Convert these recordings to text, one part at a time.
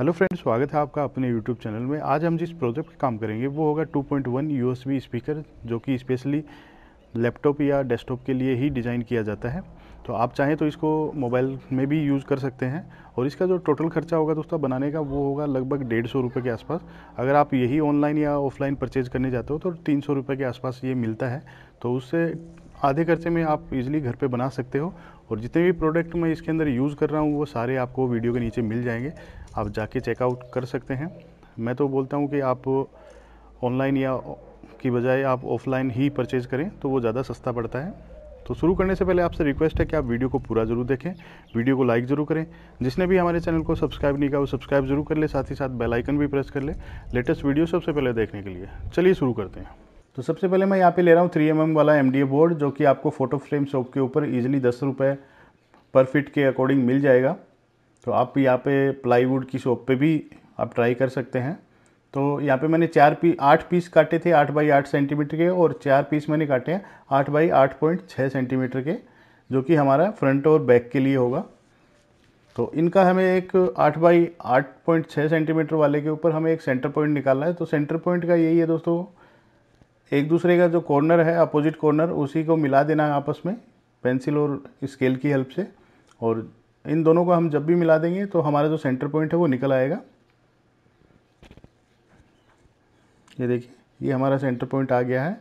hello friend स्वागत है आपका अपने यूट्यूब चैनल में आज हम जिस प्रोजेक्ट पर काम करेंगे वो होगा 2.1 पॉइंट स्पीकर जो कि स्पेशली लैपटॉप या डेस्कटॉप के लिए ही डिज़ाइन किया जाता है तो आप चाहें तो इसको मोबाइल में भी यूज़ कर सकते हैं और इसका जो टोटल खर्चा होगा दोस्तों बनाने का वो होगा लगभग डेढ़ सौ रुपये के आसपास अगर आप यही ऑनलाइन या ऑफलाइन परचेज करने जाते हो तो तीन सौ रुपये के आसपास ये मिलता है तो उससे आधे खर्चे में आप इजीली घर पे बना सकते हो और जितने भी प्रोडक्ट मैं इसके अंदर यूज़ कर रहा हूँ वो सारे आपको वीडियो के नीचे मिल जाएंगे आप जाके चेकआउट कर सकते हैं मैं तो बोलता हूँ कि आप ऑनलाइन या की बजाय आप ऑफलाइन ही परचेज़ करें तो वो ज़्यादा सस्ता पड़ता है तो शुरू करने से पहले आपसे रिक्वेस्ट है कि आप वीडियो को पूरा ज़रूर देखें वीडियो को लाइक ज़रूर करें जिसने भी हमारे चैनल को सब्सक्राइब नहीं किया वो सब्सक्राइब ज़रूर कर ले साथ ही साथ बेल आइकन भी प्रेस कर ले लेटेस्ट वीडियो सबसे पहले देखने के लिए चलिए शुरू करते हैं तो सबसे पहले मैं यहाँ पे ले रहा हूँ थ्री एम वाला एम बोर्ड जो कि आपको फ़ोटो फ्रेम शॉप के ऊपर ईजिली दस रुपये पर फिट के अकॉर्डिंग मिल जाएगा तो आप यहाँ पे प्लाईवुड की शॉप पे भी आप ट्राई कर सकते हैं तो यहाँ पे मैंने चार पी आठ पीस काटे थे आठ बाई आठ सेंटीमीटर के और चार पीस मैंने काटे हैं आठ बाई आठ पॉइंट छः सेंटीमीटर के जो कि हमारा फ्रंट और बैक के लिए होगा तो इनका हमें एक आठ बाई आठ पॉइंट छः सेंटीमीटर वाले के ऊपर हमें एक सेंटर पॉइंट निकालना है तो सेंटर पॉइंट का यही है दोस्तों एक दूसरे का जो कॉर्नर है अपोजिट कॉर्नर उसी को मिला देना है आपस में पेंसिल और स्केल की हेल्प से और इन दोनों को हम जब भी मिला देंगे तो हमारा जो सेंटर पॉइंट है वो निकल आएगा ये देखिए ये हमारा सेंटर पॉइंट आ गया है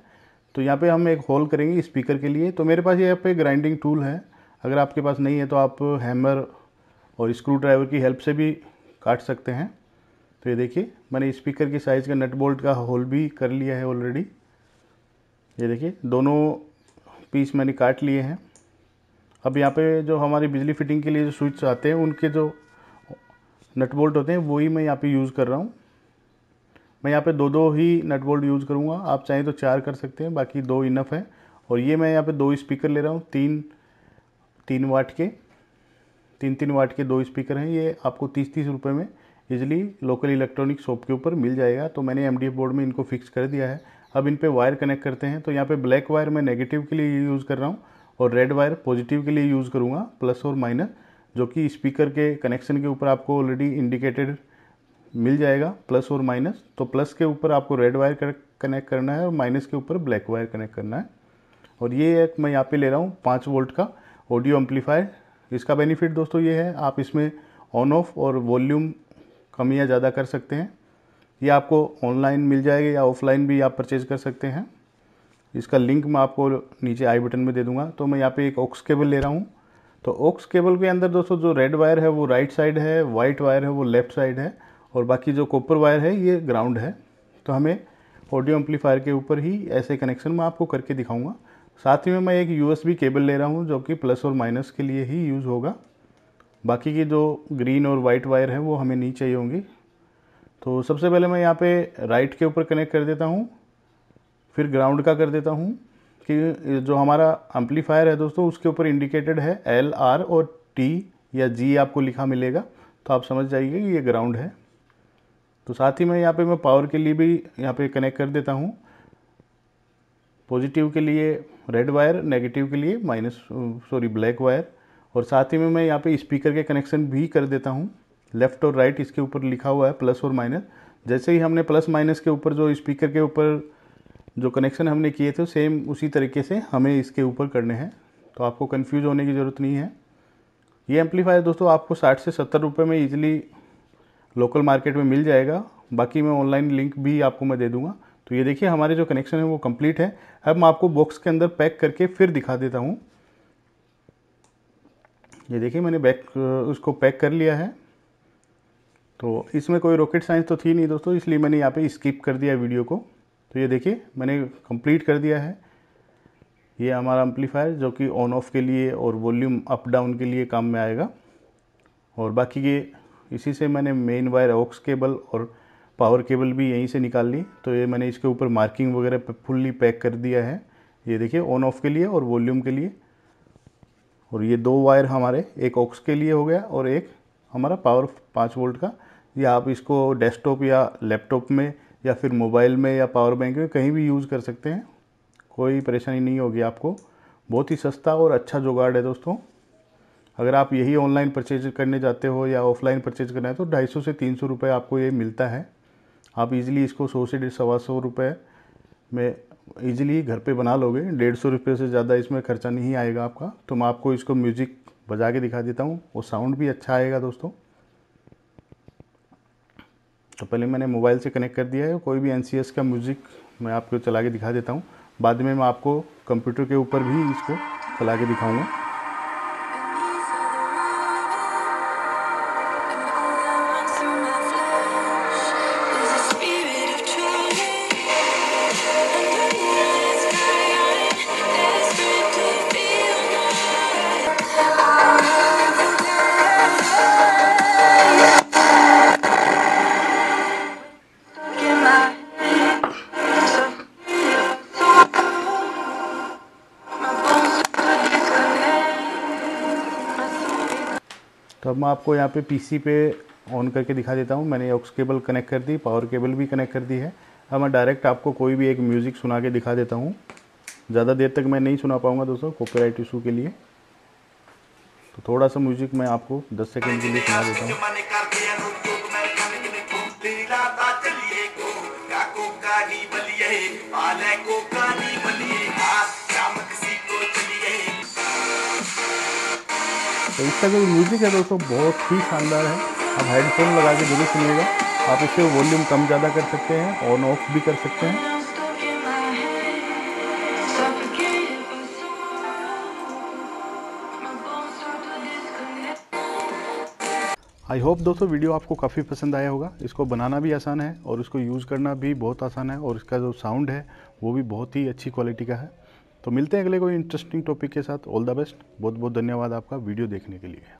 तो यहाँ पे हम एक होल करेंगे स्पीकर के लिए तो मेरे पास यहाँ पे ग्राइंडिंग टूल है अगर आपके पास नहीं है तो आप हैमर और स्क्रू ड्राइवर की हेल्प से भी काट सकते हैं तो ये देखिए मैंने स्पीकर की साइज़ का नट बोल्ट का होल भी कर लिया है ऑलरेडी ये देखिए दोनों पीस मैंने काट लिए हैं अब यहाँ पे जो हमारी बिजली फिटिंग के लिए जो स्विच आते हैं उनके जो नट बोल्ट होते हैं वही मैं यहाँ पे यूज़ कर रहा हूँ मैं यहाँ पे दो दो ही नट बोल्ट यूज़ करूँगा आप चाहें तो चार कर सकते हैं बाकी दो इनफ है और ये मैं यहाँ पे दो स्पीकर ले रहा हूँ तीन तीन वाट के तीन तीन वाट के दो स्पीकर हैं ये आपको तीस तीस रुपये में इजिली लोकल इलेक्ट्रॉनिक शॉप के ऊपर मिल जाएगा तो मैंने एम बोर्ड में इनको फिक्स कर दिया है अब इन पर वायर कनेक्ट करते हैं तो यहाँ पर ब्लैक वायर मैं नेगेटिव के लिए यूज़ कर रहा हूँ और रेड वायर पॉजिटिव के लिए यूज़ करूँगा प्लस और माइनस जो कि स्पीकर के कनेक्शन के ऊपर आपको ऑलरेडी इंडिकेटेड मिल जाएगा प्लस और माइनस तो प्लस के ऊपर आपको रेड वायर कनेक्ट करना है और माइनस के ऊपर ब्लैक वायर कनेक्ट करना है और ये एक मैं यहाँ पे ले रहा हूँ पाँच वोल्ट का ऑडियो एम्पलीफायर इसका बेनिफिट दोस्तों ये है आप इसमें ऑन ऑफ और वॉल्यूम कम या ज़्यादा कर सकते हैं ये आपको ऑनलाइन मिल जाएगा या ऑफलाइन भी आप परचेज़ कर सकते हैं इसका लिंक मैं आपको नीचे आई बटन में दे दूंगा तो मैं यहाँ पे एक ऑक्स केबल ले रहा हूँ तो ऑक्स केबल के अंदर दोस्तों जो रेड वायर है वो राइट साइड है वाइट वायर है वो लेफ्ट साइड है और बाकी जो कॉपर वायर है ये ग्राउंड है तो हमें ऑडियो एम्पलीफायर के ऊपर ही ऐसे कनेक्शन मैं आपको करके दिखाऊँगा साथ ही में मैं एक यू केबल ले रहा हूँ जो कि प्लस और माइनस के लिए ही यूज़ होगा बाकी की जो ग्रीन और वाइट वायर है वो हमें नहीं चाहिए होंगी तो सबसे पहले मैं यहाँ पे राइट के ऊपर कनेक्ट कर देता हूँ फिर ग्राउंड का कर देता हूँ कि जो हमारा एम्पलीफायर है दोस्तों उसके ऊपर इंडिकेटेड है एल आर और टी या जी आपको लिखा मिलेगा तो आप समझ जाइए कि ये ग्राउंड है तो साथ ही में यहाँ पे मैं पावर के लिए भी यहाँ पे कनेक्ट कर देता हूँ पॉजिटिव के लिए रेड वायर नेगेटिव के लिए माइनस सॉरी ब्लैक वायर और साथ ही में मैं यहाँ पे स्पीकर के कनेक्शन भी कर देता हूँ लेफ़्ट और राइट इसके ऊपर लिखा हुआ है प्लस और माइनस जैसे ही हमने प्लस माइनस के ऊपर जो स्पीकर के ऊपर जो कनेक्शन हमने किए थे सेम उसी तरीके से हमें इसके ऊपर करने हैं तो आपको कन्फ्यूज़ होने की ज़रूरत नहीं है ये एम्पलीफायर दोस्तों आपको साठ से सत्तर रुपये में ईजिली लोकल मार्केट में मिल जाएगा बाकी मैं ऑनलाइन लिंक भी आपको मैं दे दूंगा तो ये देखिए हमारे जो कनेक्शन है वो कंप्लीट है अब मैं आपको बॉक्स के अंदर पैक करके फिर दिखा देता हूँ ये देखिए मैंने बैक उसको पैक कर लिया है तो इसमें कोई रॉकेट साइंस तो थी नहीं दोस्तों इसलिए मैंने यहाँ पे स्किप कर दिया वीडियो को तो ये देखिए मैंने कंप्लीट कर दिया है ये हमारा एम्पलीफायर जो कि ऑन ऑफ के लिए और वॉल्यूम अप डाउन के लिए काम में आएगा और बाकी ये इसी से मैंने मेन वायर ऑक्स केबल और पावर केबल भी यहीं से निकाल ली तो ये मैंने इसके ऊपर मार्किंग वगैरह फुल्ली पैक कर दिया है ये देखिए ऑन ऑफ के लिए और वॉल्यूम के लिए और ये दो वायर हमारे एक ऑक्स के लिए हो गया और एक हमारा पावर पाँच वोल्ट का या आप इसको डेस्कटॉप या लैपटॉप में या फिर मोबाइल में या पावर बैंक में कहीं भी यूज़ कर सकते हैं कोई परेशानी नहीं होगी आपको बहुत ही सस्ता और अच्छा जुगाड़ है दोस्तों अगर आप यही ऑनलाइन परचेज करने जाते हो या ऑफलाइन परचेज करना है तो ढाई सौ से तीन सौ रुपये आपको ये मिलता है आप इजीली इसको सौ से डेढ़ सवा सौ रुपये में इजीली घर पे बना लोगे डेढ़ सौ रुपये से ज़्यादा इसमें खर्चा नहीं आएगा आपका तो मैं आपको इसको म्यूज़िक बजा के दिखा देता हूँ और साउंड भी अच्छा आएगा दोस्तों तो पहले मैंने मोबाइल से कनेक्ट कर दिया है कोई भी एन का म्यूज़िक मैं आपको चला के दिखा देता हूँ बाद में मैं आपको कंप्यूटर के ऊपर भी इसको चला के दिखाऊँगा तो अब मैं आपको यहाँ पे पीसी पे ऑन करके दिखा देता हूँ मैंने ऑक्स केबल कनेक्ट कर दी पावर केबल भी कनेक्ट कर दी है अब मैं डायरेक्ट आपको कोई भी एक म्यूज़िक सुना के दिखा देता हूँ ज़्यादा देर तक मैं नहीं सुना पाऊँगा दोस्तों कॉपीराइट इशू के लिए तो थोड़ा सा म्यूज़िक मैं आपको दस सेकेंड के लिए सुना देता हूँ तो इसका जो म्यूज़िक है दोस्तों बहुत ही शानदार है आप हेडफोन लगा के जरूर सुनिएगा आप इससे वॉल्यूम कम ज़्यादा कर सकते हैं ऑन ऑफ भी कर सकते हैं आई होप दोस्तों वीडियो आपको काफ़ी पसंद आया होगा इसको बनाना भी आसान है और इसको यूज़ करना भी बहुत आसान है और इसका जो साउंड है वो भी बहुत ही अच्छी क्वालिटी का है तो मिलते हैं अगले कोई इंटरेस्टिंग टॉपिक के साथ ऑल द बेस्ट बहुत बहुत धन्यवाद आपका वीडियो देखने के लिए